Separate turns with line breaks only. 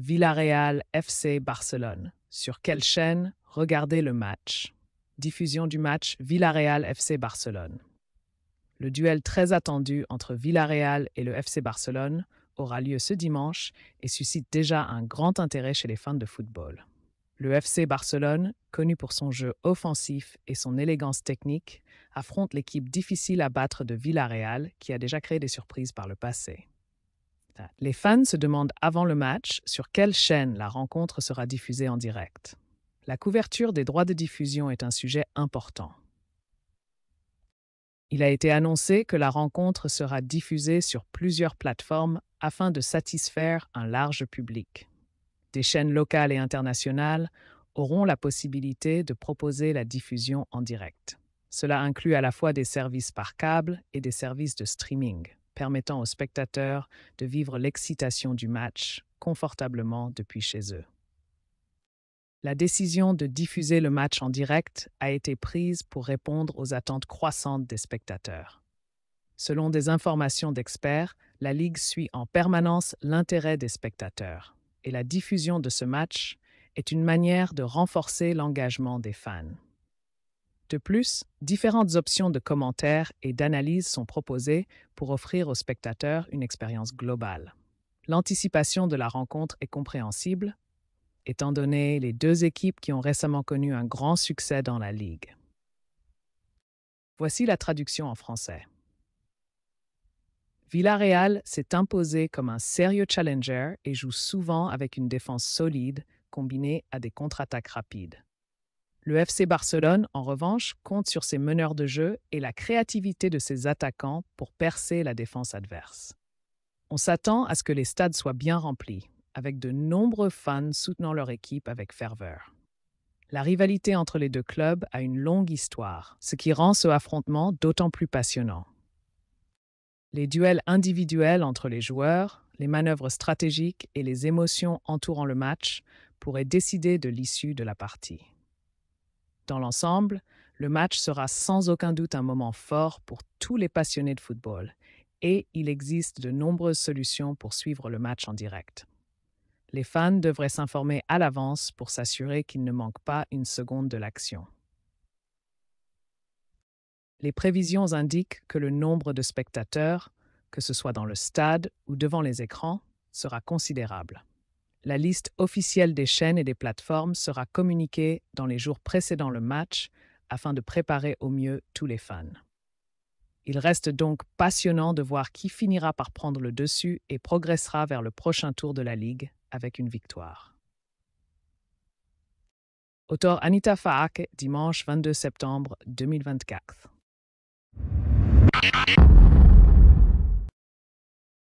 Villarreal FC Barcelone. Sur quelle chaîne Regardez le match. Diffusion du match Villarreal FC Barcelone. Le duel très attendu entre Villarreal et le FC Barcelone aura lieu ce dimanche et suscite déjà un grand intérêt chez les fans de football. Le FC Barcelone, connu pour son jeu offensif et son élégance technique, affronte l'équipe difficile à battre de Villarreal qui a déjà créé des surprises par le passé. Les fans se demandent avant le match sur quelle chaîne la rencontre sera diffusée en direct. La couverture des droits de diffusion est un sujet important. Il a été annoncé que la rencontre sera diffusée sur plusieurs plateformes afin de satisfaire un large public. Des chaînes locales et internationales auront la possibilité de proposer la diffusion en direct. Cela inclut à la fois des services par câble et des services de streaming permettant aux spectateurs de vivre l'excitation du match confortablement depuis chez eux. La décision de diffuser le match en direct a été prise pour répondre aux attentes croissantes des spectateurs. Selon des informations d'experts, la Ligue suit en permanence l'intérêt des spectateurs, et la diffusion de ce match est une manière de renforcer l'engagement des fans. De plus, différentes options de commentaires et d'analyses sont proposées pour offrir aux spectateurs une expérience globale. L'anticipation de la rencontre est compréhensible, étant donné les deux équipes qui ont récemment connu un grand succès dans la Ligue. Voici la traduction en français. Villarreal s'est imposé comme un sérieux challenger et joue souvent avec une défense solide combinée à des contre-attaques rapides. Le FC Barcelone, en revanche, compte sur ses meneurs de jeu et la créativité de ses attaquants pour percer la défense adverse. On s'attend à ce que les stades soient bien remplis, avec de nombreux fans soutenant leur équipe avec ferveur. La rivalité entre les deux clubs a une longue histoire, ce qui rend ce affrontement d'autant plus passionnant. Les duels individuels entre les joueurs, les manœuvres stratégiques et les émotions entourant le match pourraient décider de l'issue de la partie. Dans l'ensemble, le match sera sans aucun doute un moment fort pour tous les passionnés de football et il existe de nombreuses solutions pour suivre le match en direct. Les fans devraient s'informer à l'avance pour s'assurer qu'il ne manque pas une seconde de l'action. Les prévisions indiquent que le nombre de spectateurs, que ce soit dans le stade ou devant les écrans, sera considérable. La liste officielle des chaînes et des plateformes sera communiquée dans les jours précédant le match afin de préparer au mieux tous les fans. Il reste donc passionnant de voir qui finira par prendre le dessus et progressera vers le prochain tour de la Ligue avec une victoire. Auteur Anita Fahak, dimanche 22 septembre 2024.